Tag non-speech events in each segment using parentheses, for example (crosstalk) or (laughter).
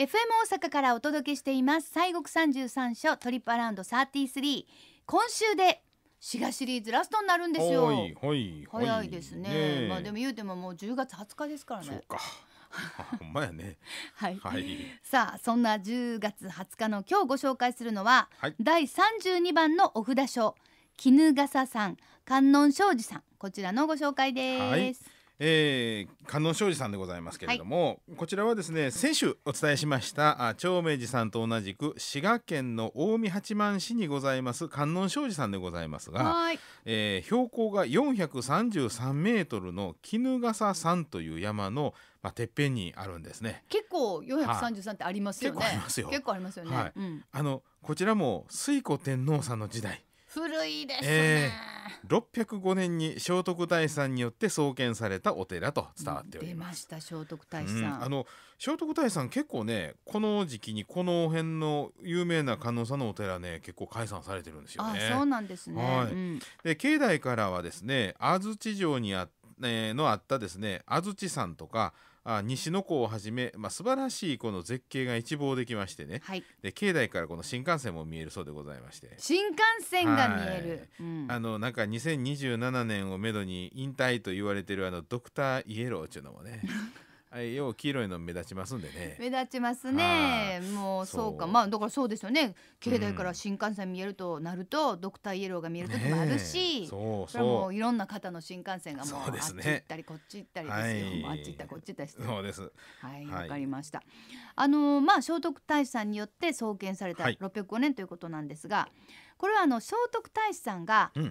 FM 大阪からお届けしています西国三十三所トリップアラウンド33今週で滋賀シリーズラストになるんですよい早いですね、ね、まあでも言うてももう10月20日ですからね (laughs) ほんまやね (laughs) はい、はい、さあそんな10月20日の今日ご紹介するのは、はい、第32番のお札書絹笠さん観音庄司さんこちらのご紹介です、はいえー、観音庄司さんでございますけれども、はい、こちらはですね先週お伝えしましたあ長明寺さんと同じく滋賀県の近江八幡市にございます観音庄司さんでございますが、えー、標高が433メートルの衣笠山という山のまあ、てっぺんにあるんですね。結構433ってありますよね。結構ありますよ。ね。はい、うん、あのこちらも推古天皇さんの時代古いですね、えー、605年に聖徳太子さんによって創建されたお寺と伝わっております。出ました聖徳太子さん、うん、あの聖徳太子さん結構ねこの時期にこの辺の有名な観音さんのお寺ね結構解散されてるんですよね。あそうなんですね、はいうん、で境内からはですね安土城にあ、えー、のあったですね安土山とかあ西の湖をはじめ、まあ、素晴らしいこの絶景が一望できましてね、はい、で境内からこの新幹線も見えるそうでございまして新幹線が見える、うん、あのなんか2027年をめどに引退と言われてるあのドクターイエローっていうのもね (laughs) はい、よう黄色いの目立ちますんでね目立ちますねもうそうかまあだからそうですよね境内から新幹線見えるとなると、ドクターイエローが見える時もあるし、そうそうもういろんな方の新幹線がもうあっち行ったりこっち行ったりですよ、あっち行ったこっち行ったりしてそうですはいわ、かりましたあのまあ聖徳太子さんによって創建された六百五年ということなんですが、これはあの聖徳太子さんが人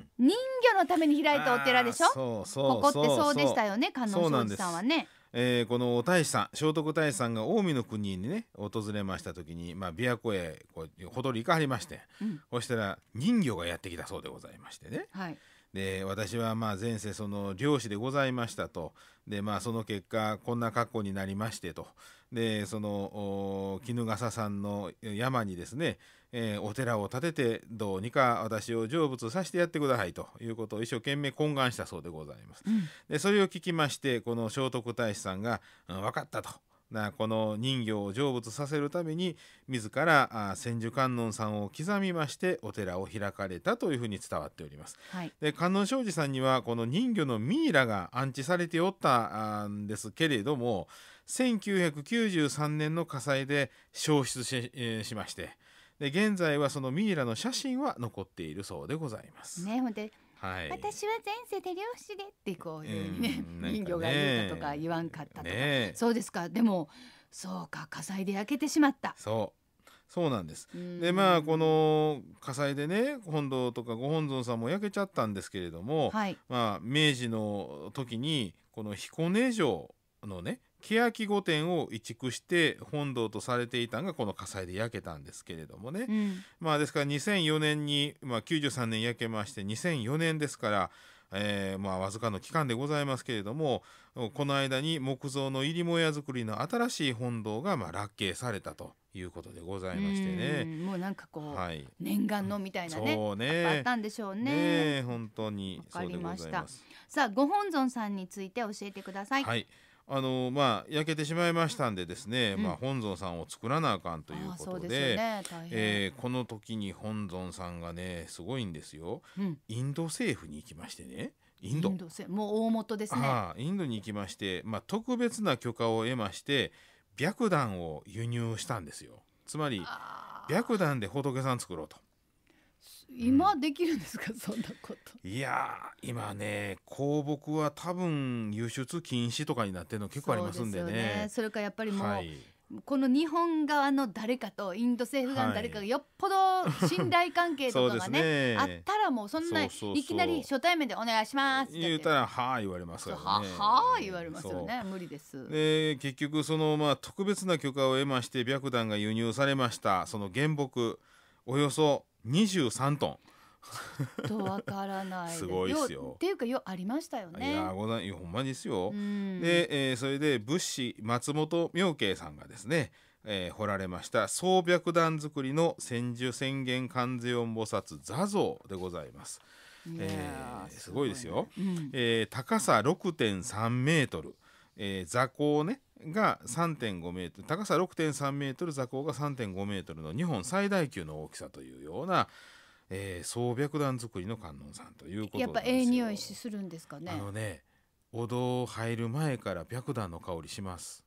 魚のために開いたお寺でしょ、うここってそうでしたよね観音寺さんはねえー、この大使さん聖徳太子さんが近江の国にね訪れました時に、まあ、琵琶湖へこうほとり行かはりまして、うん、そしたら人魚がやってきたそうでございましてね。はいで私はまあ前世その漁師でございましたとでまあその結果こんな格好になりましてとでその衣笠さんの山にですねえー、お寺を建ててどうにか私を成仏させてやってくださいということを一生懸命懇願したそうでございます。うん、でそれを聞きましてこの聖徳太子さんが「うん、分かった」と。なこの人形を成仏させるために自ら千手観音さんを刻みましてお寺を開かれたというふうに伝わっております。はい、で観音庄司さんにはこの人魚のミイラが安置されておったんですけれども1993年の火災で焼失し,、えー、しまして。で現在はそのミイラの写真は残っているそうでございます。ね、ほんではい、私は前世で漁師でってこういうねうん、ね人魚が言うたとか言わんかったとか、ね、そうですかでもそうか火災で焼けてしまったそうそうなんです。でまあこの火災でね本堂とかご本尊さんも焼けちゃったんですけれども、はい、まあ明治の時にこの彦根城のね欅御殿を移築して本堂とされていたのがこの火災で焼けたんですけれどもね、うん、まあですから2004年に、まあ、93年焼けまして2004年ですから、えー、まあわずかの期間でございますけれどもこの間に木造の入りもや造りの新しい本堂がまあ落慶されたということでございましてねもうなんかこう、はい、念願のみたいなね,、そうねあったんでしょうねね本当にわかりましたさあご本尊さんについて教えてください、はいあのまあ、焼けてしまいましたんでですね、うん、まあ、本尊さんを作らなあかんということでで、ね、えー、この時に本尊さんがねすごいんですよ、うん、インド政府に行きましてねインドもう大元ですねインドに行きまして、まあ、特別な許可を得まして白檀を輸入したんですよつまり白檀で仏さん作ろうと。今できるんですか、うん、そんなこといや今ね公木は多分輸出禁止とかになってるの結構ありますんでね、ね、それかやっぱりもう、はいこの日本側の誰かとインド政府側の誰かがよっぽど信頼関係とかがねね、あったらもうそんないきなり初対面で「お願いします」って言ったら「はあ」言われますからね。はあ言われますよね無理です。で結局そのまあ特別な許可を得まして白檀が輸入されましたその原木およそ23トン。とわからない (laughs) すごいですよ。っていうかよありましたよね。いやごめんほんまにですよ。で、えー、それで仏師松本明慶さんがですね、えー、掘られました総白弾作りの千住千眼観世音菩薩座像でございます。えー、すごいですよ。すうん、えー、高さ6.3メートル、えー、座高ねが3.5メートル、高さ6.3メートル、座高が3.5メートルの日本最大級の大きさというような、えー、総白弾作りの観音さんということやっぱええ匂いするんですかね。あのね、お堂入る前から白弾の香りします。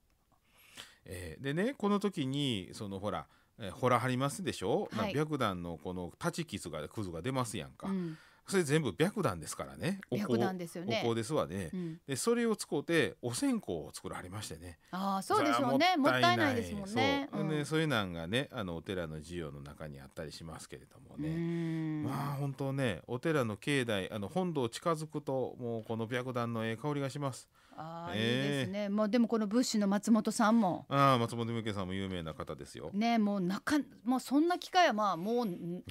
えー、でね、この時にそのほら、えー、ほら張りますでしょ。はい、白弾のこの立ち傷がクズが出ますやんか。うんそれ全部白檀ですからねお香ですよねお香ですわね、うん、でそれを使ってお線香を作られましてねあそうでしょうねもったいないですもんねそううん、そういうなんがねあのお寺の授業の中にあったりしますけれどもねまあ本当ねお寺の境内あの本堂近づくともうこの白檀のえ香りがします。ああ、いいですね。まあでもこのブッシュの松本さんも。ああ、松本美恵さんも有名な方ですよ。ね、もうなか、もうそんな機会はまあもう、ね、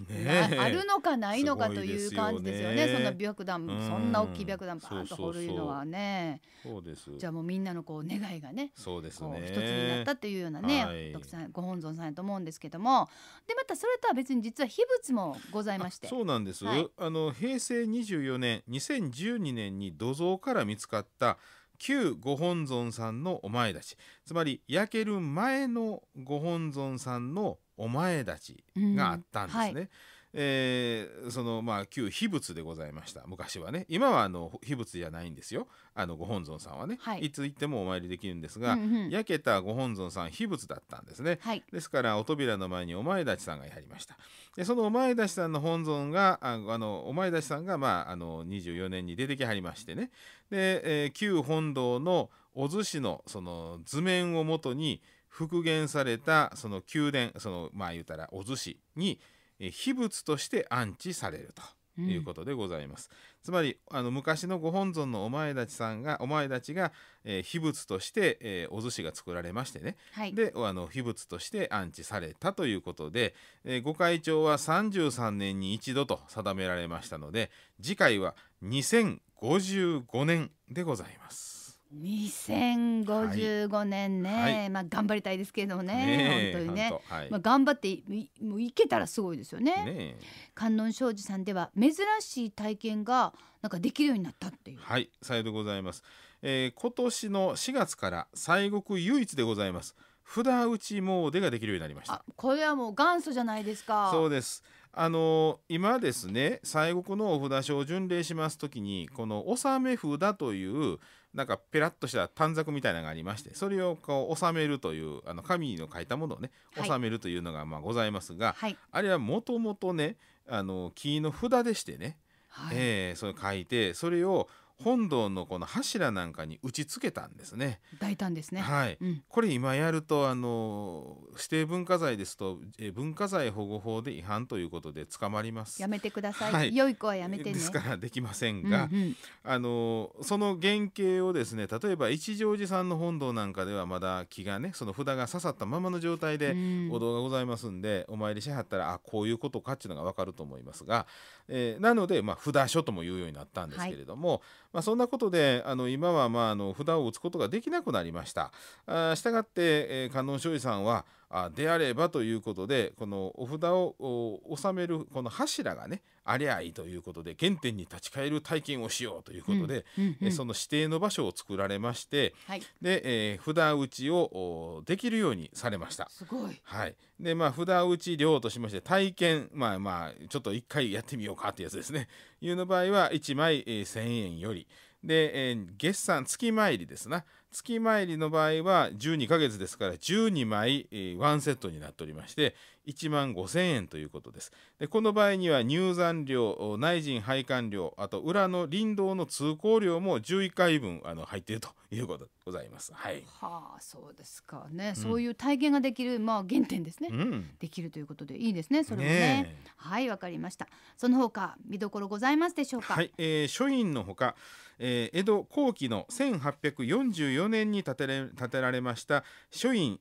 あるのかないのかという感じですよね。そんな白弾、そんな大きい白弾バーンと掘るのはね。そうです。じゃあもうみんなのこう願いがね、そうですね。一つになったっていうようなね、徳さんご本尊さんやと思うんですけども、でまたそれとは別に実は秘仏もございまして。そうなんです。あの平成24年、2012年に土蔵から見つかった旧ご本尊さんのお前たちつまり焼ける前のご本尊さんのお前たちがあったんですね。うんはいえー、そのまあ旧秘仏でございました昔はね今はあの秘仏じゃないんですよあのご本尊さんはね、はい、いつ行ってもお参りできるんですが、うんうん、焼けたご本尊さん秘仏だったんですね、はい、ですからお扉の前にお前立ちさんがやりましたでそのお前立ちさんの本尊があのお前立ちさんが、まあ、あの24年に出てきはりましてねで、えー、旧本堂のお寿司のその図面をもとに復元されたその宮殿そのまあ言うたらお寿司に「秘仏として安置されると。いうことでございます、うん、つまりあの昔のご本尊のお前たちさんがお前たちが、えー、秘仏として、えー、お寿司が作られましてね、はい、であの秘仏として安置されたということで、えー、ご開帳は33年に一度と定められましたので次回は2055年でございます。2055年ね、はい、まあ頑張りたいですけれどもね、ね本当にね、はい、まあ頑張ってもういけたらすごいですよね。ね観音庄司さんでは珍しい体験がなんかできるようになったっていう。はい、さようでございます。えー、今年の4月から西国唯一でございます。札打ち詣ができるようになりました。これはもう元祖じゃないですか。そうです。あの今ですね西国のお札所を巡礼します時にこの納め札というなんかペラッとした短冊みたいなのがありましてそれをこう収めるというあの紙の書いたものをね収めるというのがまあございますが、はい、あれはもともとねあの木の札でしてね、はい、えー、それ書いてそれを本堂のこの柱なんかに打ち付けたんですね。大胆ですね。はい。うん、これ今やるとあの指定文化財ですと、え文化財保護法で違反ということで捕まります。やめてください。はい、良い子はやめて、ね、ですからできませんが、うんうん、あのその原型をですね、例えば一乗寺さんの本堂なんかではまだ木がね、その札が刺さったままの状態でお堂がございますんで、うん、お参りしはったらあこういうことかっていうのがわかると思いますが、えー、なのでまあ札書とも言うようになったんですけれども。はいまあ、そんなことであの今はまああの札を打つことができなくなりました。あしたがって、えー、観音少尉さんはあであればということでこのお札を納めるこの柱がねありゃいいということで原点に立ち返る体験をしようということで、うんうん、その指定の場所を作られまして、はい、で、えー、札打ちをできるようにされました。すごい、はいでまあ、札打ち量としまして体験まあまあちょっと一回やってみようかってやつですね。いうの場合は1枚、えー、1,000円よりで、えー、月産月参りですな、ね。月参りの場合は12ヶ月ですから12枚、ワンセットになっておりまして1万5000円ということですでこの場合には入山料内陣配管料あと裏の林道の通行料も11回分あの入っているということでございます。はい、はあそうですかね、うん、そういう体験ができる、まあ、原点ですね、うん、できるということでいいですねそれもね。ねはいわかりましたその他見どころございますでしょうか。はいえー、書院のほか、えー、江戸後期の1844 4年に建てれ建てられました書院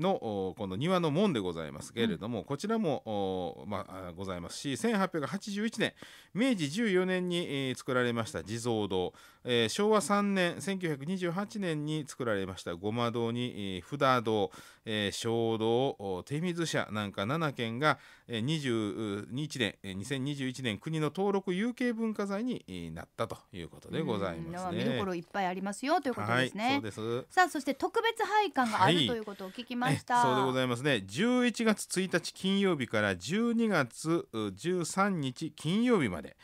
のこの庭の門でございますけれども、うん、こちらも、まあ、ございますし1881年明治14年に作られました地蔵堂、えー、昭和3年1928年に作られましたごま堂に札堂、えー、小堂手水社なんか7件が21年2021年国の登録有形文化財になったということでございますね。見どころいっぱいありますよということですね。はいねさあそして特別拝観があるということを聞きました、はい、そうでございますね11月1日金曜日から12月13日金曜日まで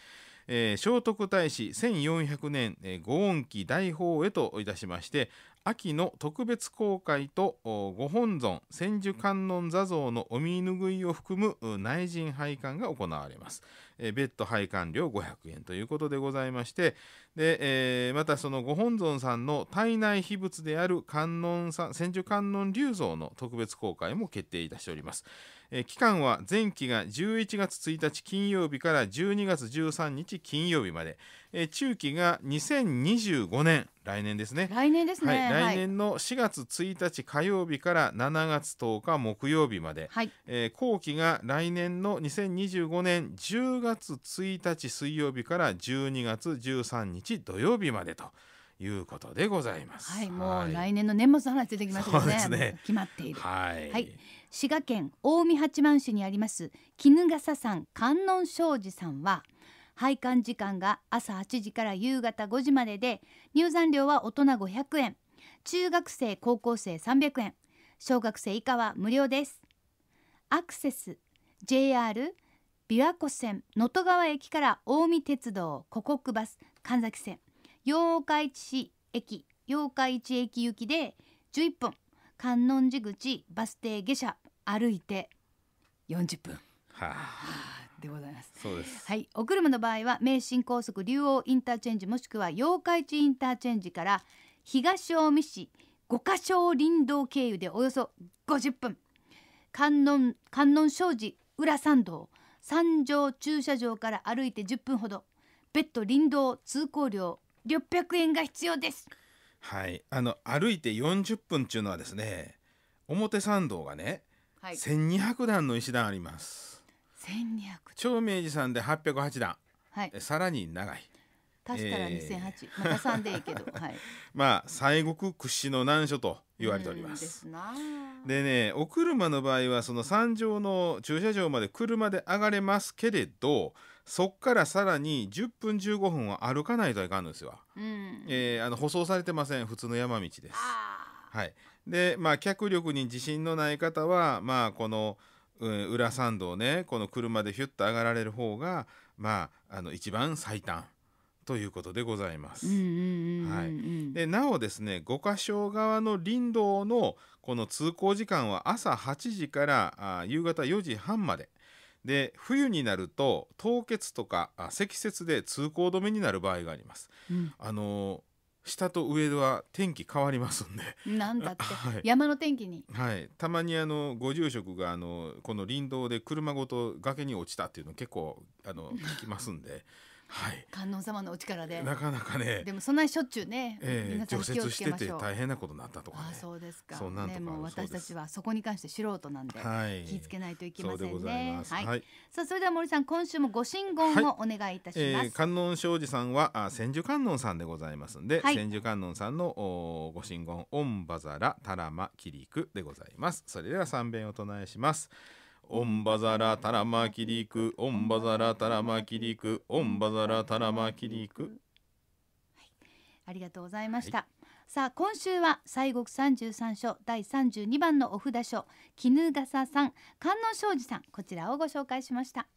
えー、聖徳太子1400年、えー、御恩期大法へといたしまして秋の特別公開とご本尊千手観音座像のお見拭いを含む内陣拝観が行われますえ別途拝観料500円ということでございましてで、えー、またそのご本尊さんの体内秘仏である観音さん千住観音流像の特別公開も決定いたしております。えー、期間は前期が11月1日金曜日から12月13日金曜日まで、えー、中期が2025年来年ですね来年ですね、はい、来年の4月1日火曜日から7月10日木曜日まで、はい、えー、後期が来年の2025年10月1日水曜日から12月13日土曜日までと。いうことでございます。はい、もう来年の年末の話出てきますね。そうですね。決まっている。はい、はい滋賀県近江八幡市にあります衣笠山観音商事さんは配管時間が朝8時から夕方5時までで入山料は大人500円中学生高校生300円小学生以下は無料ですアクセス JR 琵琶湖線能登川駅から近江鉄道湖国バス神崎線八日市駅八日市駅行きで11分観音寺口バス停下車歩いて40分。はあでございます。そうです。はい、お車の場合は名神高速竜王インターチェンジもしくは八日市インターチェンジから東近江市五箇所林道経由でおよそ50分。観音観音商事裏参道三条駐車場から歩いて10分ほど。別途林道通行料600円が必要です。はい、あの歩いて40分っていうのはですね表参道がね、はい、1200段の石段あります1200長明寺さんで808段、はい、さらに長い足したら2008、えー、また3でいいけど、(laughs) はい、まあ西国屈指の難所と言われておりますでねお車の場合はその山上の駐車場まで車で上がれますけれどそっからさらに10分15分は歩かないといかんのですよ、うん、えー、あの舗装されてません普通の山道ですはい、でまあ脚力に自信のない方はまあこの、うん、裏参道ねこの車でヒュッと上がられる方がまああの一番最短ということでございます。でなおですね五箇所側の林道のこの通行時間は朝8時からあ夕方4時半まで。で冬になると凍結とかあ積雪で通行止めになる場合があります。うん、あの下と上は天気変わりますんで。なんだって、(laughs) はい、山の天気に。はい、たまにあのご住職があのこの林道で車ごと崖に落ちたっていうの結構あの聞きますんで。はい、観音様のお力でなかなかねでもそんなにしょっちゅうね、えー、除雪してて大変なことになったとか、ね、あそうですかそんなんね、もう私たちはそこに関して素人なんで、はい、気付けないといけませんねはい、さあそれでは森さん今週もご神言をお願いいたします、はいえー、観音庄司さんはあ千手観音さんでございますんで、はい、千手観音さんのおご神言オンバザラタラマキリクでございますそれでは三遍お唱えします「オンバザラタラマキリクオンバザラタラマキリクオンバザラタラマキリク、はい、ありがとうございました、はい、さあ今週は西国三十三所第三十二番のお札書絹笠さん観音庄司さんこちらをご紹介しました